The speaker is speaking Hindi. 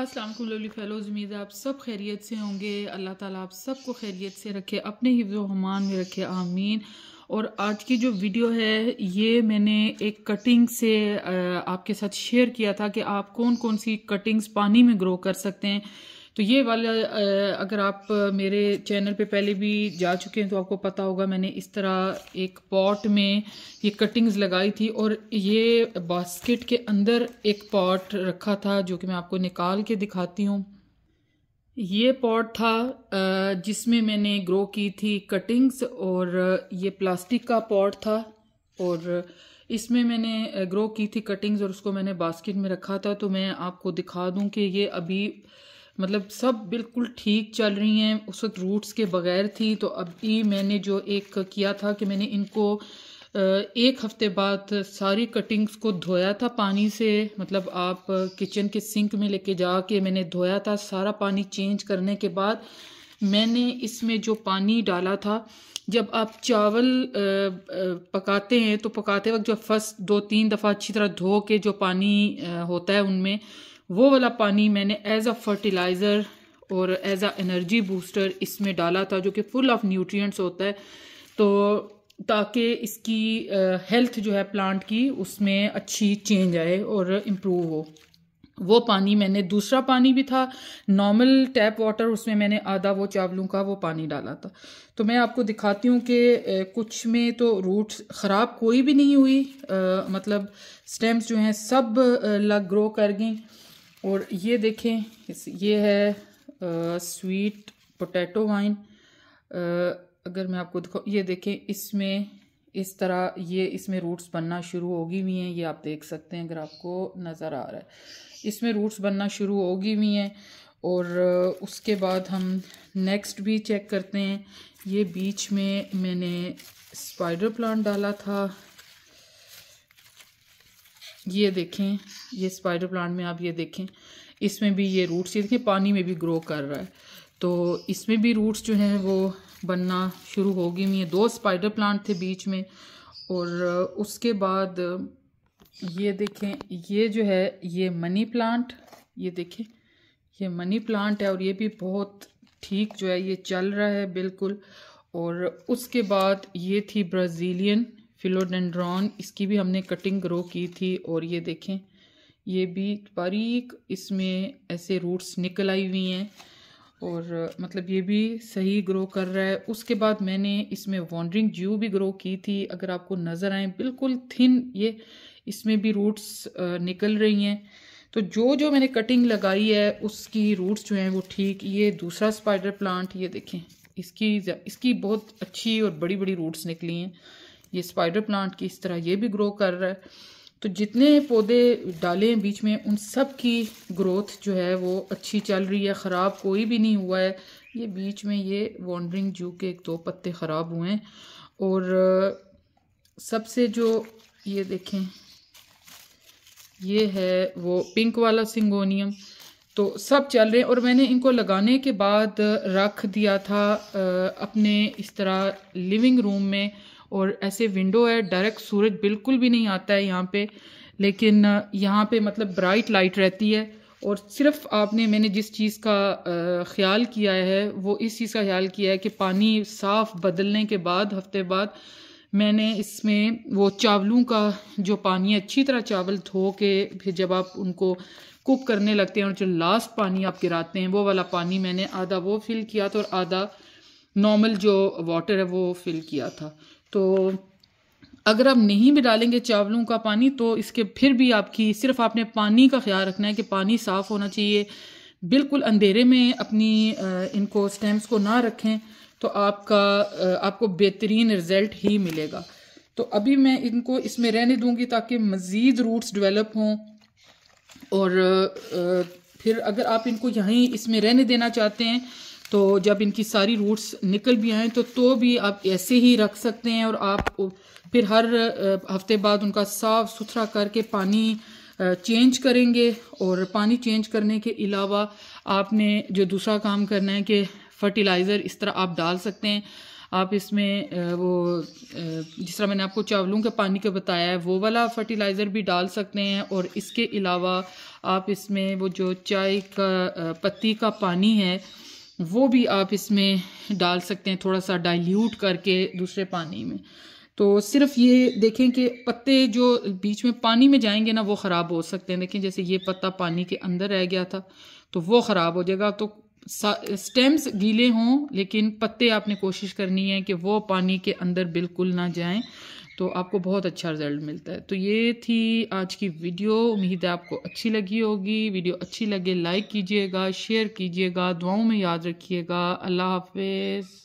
असलम लवली फैलोज उम्मीद आप सब खैरियत से होंगे अल्लाह ताला आप सबको खैरियत से रखे अपने हिफ्ज़ हमान में रखे आमीन और आज की जो वीडियो है ये मैंने एक कटिंग से आपके साथ शेयर किया था कि आप कौन कौन सी कटिंग्स पानी में ग्रो कर सकते हैं तो ये वाला अगर आप मेरे चैनल पे पहले भी जा चुके हैं तो आपको पता होगा मैंने इस तरह एक पॉट में ये कटिंग्स लगाई थी और ये बास्केट के अंदर एक पॉट रखा था जो कि मैं आपको निकाल के दिखाती हूँ ये पॉट था जिसमें मैंने ग्रो की थी कटिंग्स और ये प्लास्टिक का पॉट था और इसमें मैंने ग्रो की थी कटिंग्स और उसको मैंने बास्केट में रखा था तो मैं आपको दिखा दूं कि ये अभी मतलब सब बिल्कुल ठीक चल रही हैं उस वक्त रूट्स के बगैर थी तो अभी मैंने जो एक किया था कि मैंने इनको एक हफ्ते बाद सारी कटिंग्स को धोया था पानी से मतलब आप किचन के सिंक में लेके जाके मैंने धोया था सारा पानी चेंज करने के बाद मैंने इसमें जो पानी डाला था जब आप चावल पकाते हैं तो पकाते वक्त जो फर्स्ट दो तीन दफ़ा अच्छी तरह धो के जो पानी होता है उनमें वो वाला पानी मैंने एज अ फर्टिलाइज़र और एज अ एनर्जी बूस्टर इसमें डाला था जो कि फुल ऑफ न्यूट्रिएंट्स होता है तो ताकि इसकी हेल्थ जो है प्लांट की उसमें अच्छी चेंज आए और इम्प्रूव हो वो पानी मैंने दूसरा पानी भी था नॉर्मल टैप वाटर उसमें मैंने आधा वो चावलों का वो पानी डाला था तो मैं आपको दिखाती हूँ कि कुछ में तो रूट्स ख़राब कोई भी नहीं हुई आ, मतलब स्टेम्स जो हैं सब लग ग्रो कर गई और ये देखें ये है आ, स्वीट पोटैटो वाइन अगर मैं आपको दिखाऊँ ये देखें इसमें इस तरह ये इसमें रूट्स बनना शुरू होगी हुई हैं ये आप देख सकते हैं अगर आपको नज़र आ रहा है इसमें रूट्स बनना शुरू होगी हुई हैं और उसके बाद हम नेक्स्ट भी चेक करते हैं ये बीच में मैंने स्पाइडर प्लांट डाला था ये देखें ये स्पाइडर प्लांट में आप ये देखें इसमें भी ये रूट्स ये देखें पानी में भी ग्रो कर रहा है तो इसमें भी रूट्स जो हैं वो बनना शुरू हो गई हुई हैं दो स्पाइडर प्लांट थे बीच में और उसके बाद ये देखें ये जो है ये मनी प्लांट ये देखें ये मनी प्लांट है और ये भी बहुत ठीक जो है ये चल रहा है बिल्कुल और उसके बाद ये थी ब्राज़ीलियन फिलोडेंड्रॉन इसकी भी हमने कटिंग ग्रो की थी और ये देखें ये भी बारीक इसमें ऐसे रूट्स निकल आई हुई हैं और मतलब ये भी सही ग्रो कर रहा है उसके बाद मैंने इसमें वॉन्ड्रिंग ज्यू भी ग्रो की थी अगर आपको नज़र आए बिल्कुल थिन ये इसमें भी रूट्स निकल रही हैं तो जो जो मैंने कटिंग लगाई है उसकी रूट्स जो हैं वो ठीक ये दूसरा स्पाइडर प्लांट ये देखें इसकी इसकी बहुत अच्छी और बड़ी बड़ी रूट्स निकली हैं ये स्पाइडर प्लांट की इस तरह ये भी ग्रो कर रहा है तो जितने पौधे डाले हैं बीच में उन सब की ग्रोथ जो है वो अच्छी चल रही है ख़राब कोई भी नहीं हुआ है ये बीच में ये वॉन्ड्रिंग जू के एक दो तो पत्ते ख़राब हुए हैं और सबसे जो ये देखें ये है वो पिंक वाला सिंगोनियम तो सब चल रहे हैं और मैंने इनको लगाने के बाद रख दिया था अपने इस तरह लिविंग रूम में और ऐसे विंडो है डायरेक्ट सूरज बिल्कुल भी नहीं आता है यहाँ पे लेकिन यहाँ पे मतलब ब्राइट लाइट रहती है और सिर्फ आपने मैंने जिस चीज़ का ख्याल किया है वो इस चीज़ का ख्याल किया है कि पानी साफ़ बदलने के बाद हफ्ते बाद मैंने इसमें वो चावलों का जो पानी अच्छी तरह चावल धो के फिर जब आप उनको कुक करने लगते हैं और जो लास्ट पानी आप गिराते हैं वो वाला पानी मैंने आधा वो फिल किया था और आधा नॉर्मल जो वाटर है वो फिल किया था तो अगर आप नहीं भी डालेंगे चावलों का पानी तो इसके फिर भी आपकी सिर्फ आपने पानी का ख्याल रखना है कि पानी साफ़ होना चाहिए बिल्कुल अंधेरे में अपनी इनको स्टेम्स को ना रखें तो आपका आपको बेहतरीन रिज़ल्ट ही मिलेगा तो अभी मैं इनको इसमें रहने दूंगी ताकि मज़ीद रूट्स डेवलप हों और फिर अगर आप इनको यहीं इसमें रहने देना चाहते हैं तो जब इनकी सारी रूट्स निकल भी आएँ तो तो भी आप ऐसे ही रख सकते हैं और आप फिर हर हफ्ते बाद उनका साफ़ सुथरा करके पानी चेंज करेंगे और पानी चेंज करने के अलावा आपने जो दूसरा काम करना है कि फर्टिलाइज़र इस तरह आप डाल सकते हैं आप इसमें वो जिस तरह मैंने आपको चावलों के पानी का बताया है वो वाला फर्टिलाइज़र भी डाल सकते हैं और इसके अलावा आप इसमें वो जो चाय का पत्ती का पानी है वो भी आप इसमें डाल सकते हैं थोड़ा सा डाइल्यूट करके दूसरे पानी में तो सिर्फ ये देखें कि पत्ते जो बीच में पानी में जाएंगे ना वो ख़राब हो सकते हैं देखें जैसे ये पत्ता पानी के अंदर रह गया था तो वो ख़राब हो जाएगा तो स्टेम्स गीले हों लेकिन पत्ते आपने कोशिश करनी है कि वो पानी के अंदर बिल्कुल ना जाएं तो आपको बहुत अच्छा रिजल्ट मिलता है तो ये थी आज की वीडियो उम्मीद है आपको अच्छी लगी होगी वीडियो अच्छी लगे लाइक कीजिएगा शेयर कीजिएगा दुआओं में याद रखिएगा अल्लाह हाफिज़